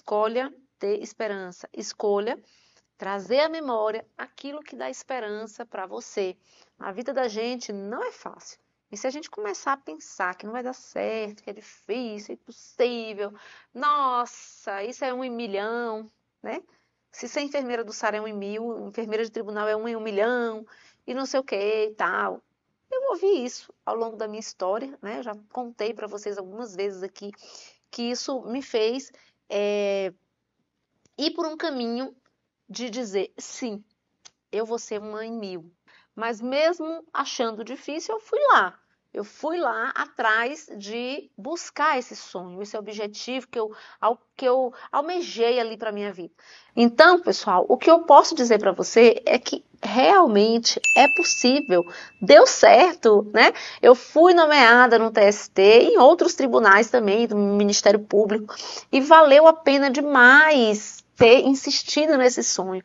escolha ter esperança, escolha trazer à memória aquilo que dá esperança para você. A vida da gente não é fácil. E se a gente começar a pensar que não vai dar certo, que é difícil, impossível, nossa, isso é um em milhão, né? Se ser enfermeira do SAR é um em mil, enfermeira de tribunal é um em um milhão, e não sei o que e tal. Eu ouvi isso ao longo da minha história, né? Eu já contei para vocês algumas vezes aqui que isso me fez é, ir por um caminho de dizer sim, eu vou ser mãe mil. Mas mesmo achando difícil, eu fui lá. Eu fui lá atrás de buscar esse sonho, esse objetivo que eu, ao, que eu almejei ali para minha vida. Então, pessoal, o que eu posso dizer para você é que realmente é possível. Deu certo, né? Eu fui nomeada no TST e em outros tribunais também do Ministério Público e valeu a pena demais ter insistido nesse sonho.